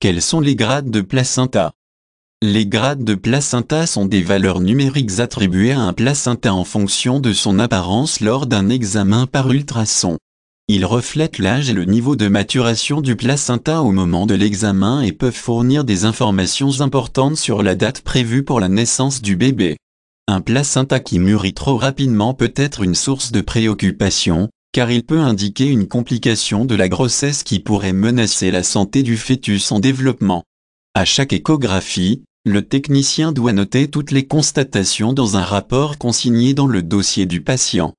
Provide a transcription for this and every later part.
Quels sont les grades de placenta Les grades de placenta sont des valeurs numériques attribuées à un placenta en fonction de son apparence lors d'un examen par ultrason. Ils reflètent l'âge et le niveau de maturation du placenta au moment de l'examen et peuvent fournir des informations importantes sur la date prévue pour la naissance du bébé. Un placenta qui mûrit trop rapidement peut être une source de préoccupation, car il peut indiquer une complication de la grossesse qui pourrait menacer la santé du fœtus en développement. À chaque échographie, le technicien doit noter toutes les constatations dans un rapport consigné dans le dossier du patient.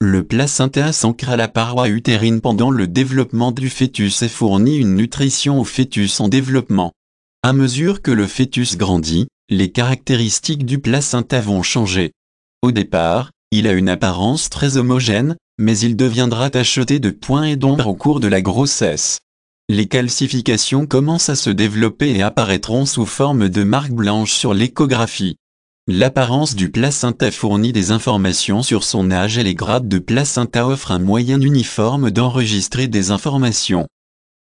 Le placenta s'ancre à la paroi utérine pendant le développement du fœtus et fournit une nutrition au fœtus en développement. À mesure que le fœtus grandit, les caractéristiques du placenta vont changer. Au départ, il a une apparence très homogène, mais il deviendra tacheté de points et d'ombre au cours de la grossesse. Les calcifications commencent à se développer et apparaîtront sous forme de marques blanches sur l'échographie. L'apparence du placenta fournit des informations sur son âge et les grades de placenta offrent un moyen uniforme d'enregistrer des informations.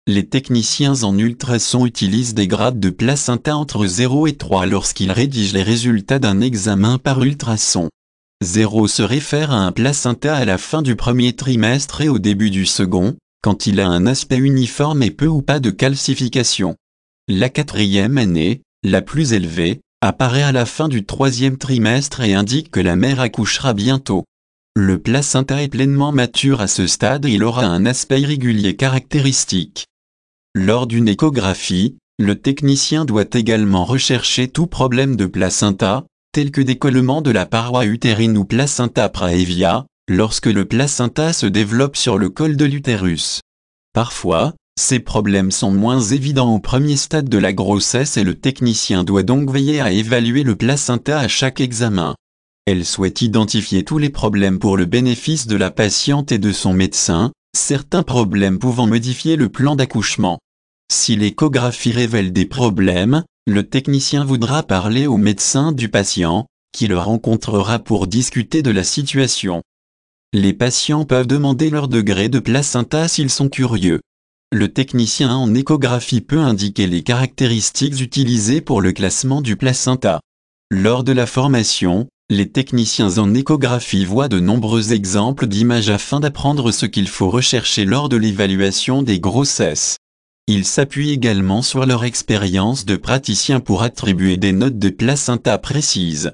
Les techniciens en ultrasons utilisent des grades de placenta entre 0 et 3 lorsqu'ils rédigent les résultats d'un examen par ultrasons. 0 se réfère à un placenta à la fin du premier trimestre et au début du second, quand il a un aspect uniforme et peu ou pas de calcification. La quatrième année, la plus élevée, apparaît à la fin du troisième trimestre et indique que la mère accouchera bientôt. Le placenta est pleinement mature à ce stade et il aura un aspect irrégulier caractéristique. Lors d'une échographie, le technicien doit également rechercher tout problème de placenta, tels que décollement de la paroi utérine ou placenta praevia, lorsque le placenta se développe sur le col de l'utérus. Parfois, ces problèmes sont moins évidents au premier stade de la grossesse et le technicien doit donc veiller à évaluer le placenta à chaque examen. Elle souhaite identifier tous les problèmes pour le bénéfice de la patiente et de son médecin, certains problèmes pouvant modifier le plan d'accouchement. Si l'échographie révèle des problèmes, le technicien voudra parler au médecin du patient, qui le rencontrera pour discuter de la situation. Les patients peuvent demander leur degré de placenta s'ils sont curieux. Le technicien en échographie peut indiquer les caractéristiques utilisées pour le classement du placenta. Lors de la formation, les techniciens en échographie voient de nombreux exemples d'images afin d'apprendre ce qu'il faut rechercher lors de l'évaluation des grossesses. Ils s'appuient également sur leur expérience de praticien pour attribuer des notes de placenta précises.